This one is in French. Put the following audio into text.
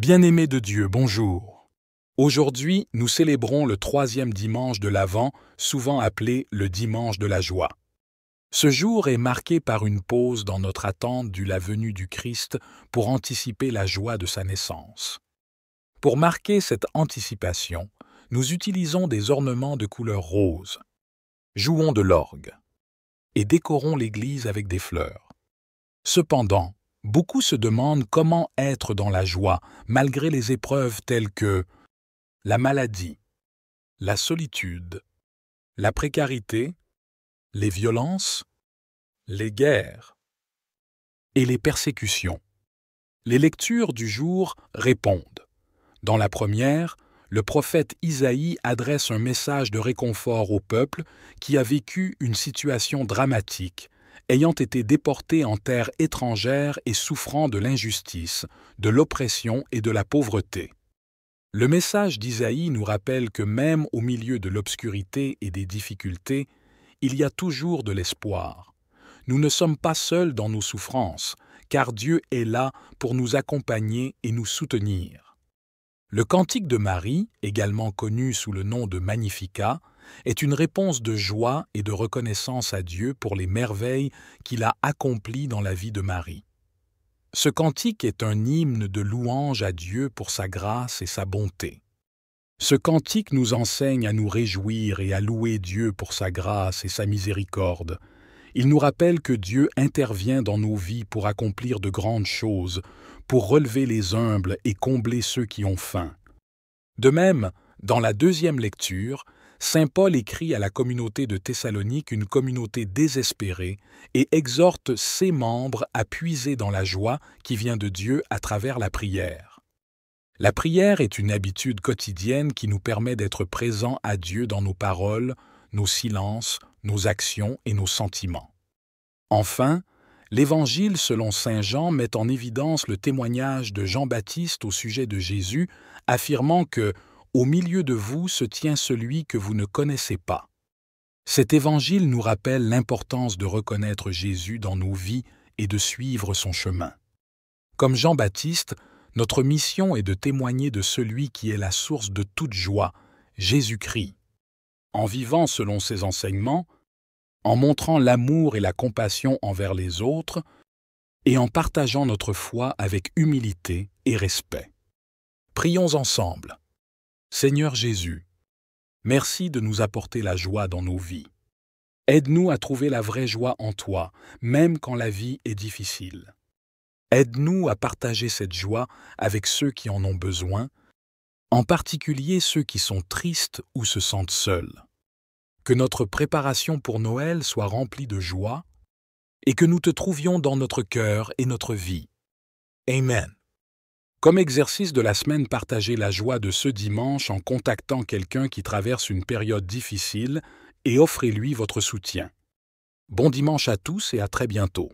Bien-aimés de Dieu, bonjour. Aujourd'hui, nous célébrons le troisième dimanche de l'Avent, souvent appelé le dimanche de la joie. Ce jour est marqué par une pause dans notre attente de la venue du Christ pour anticiper la joie de sa naissance. Pour marquer cette anticipation, nous utilisons des ornements de couleur rose, jouons de l'orgue et décorons l'église avec des fleurs. Cependant, Beaucoup se demandent comment être dans la joie malgré les épreuves telles que la maladie, la solitude, la précarité, les violences, les guerres et les persécutions. Les lectures du jour répondent. Dans la première, le prophète Isaïe adresse un message de réconfort au peuple qui a vécu une situation dramatique ayant été déportés en terre étrangère et souffrant de l'injustice, de l'oppression et de la pauvreté. Le message d'Isaïe nous rappelle que même au milieu de l'obscurité et des difficultés, il y a toujours de l'espoir. Nous ne sommes pas seuls dans nos souffrances, car Dieu est là pour nous accompagner et nous soutenir. Le cantique de Marie, également connu sous le nom de Magnificat, est une réponse de joie et de reconnaissance à Dieu pour les merveilles qu'il a accomplies dans la vie de Marie. Ce cantique est un hymne de louange à Dieu pour sa grâce et sa bonté. Ce cantique nous enseigne à nous réjouir et à louer Dieu pour sa grâce et sa miséricorde. Il nous rappelle que Dieu intervient dans nos vies pour accomplir de grandes choses, pour relever les humbles et combler ceux qui ont faim. De même, dans la deuxième lecture, Saint Paul écrit à la communauté de Thessalonique une communauté désespérée et exhorte ses membres à puiser dans la joie qui vient de Dieu à travers la prière. La prière est une habitude quotidienne qui nous permet d'être présents à Dieu dans nos paroles, nos silences, nos actions et nos sentiments. Enfin, l'Évangile selon Saint Jean met en évidence le témoignage de Jean-Baptiste au sujet de Jésus, affirmant que au milieu de vous se tient celui que vous ne connaissez pas. Cet évangile nous rappelle l'importance de reconnaître Jésus dans nos vies et de suivre son chemin. Comme Jean-Baptiste, notre mission est de témoigner de celui qui est la source de toute joie, Jésus-Christ. En vivant selon ses enseignements, en montrant l'amour et la compassion envers les autres, et en partageant notre foi avec humilité et respect. Prions ensemble. Seigneur Jésus, merci de nous apporter la joie dans nos vies. Aide-nous à trouver la vraie joie en toi, même quand la vie est difficile. Aide-nous à partager cette joie avec ceux qui en ont besoin, en particulier ceux qui sont tristes ou se sentent seuls. Que notre préparation pour Noël soit remplie de joie et que nous te trouvions dans notre cœur et notre vie. Amen. Comme exercice de la semaine, partagez la joie de ce dimanche en contactant quelqu'un qui traverse une période difficile et offrez-lui votre soutien. Bon dimanche à tous et à très bientôt.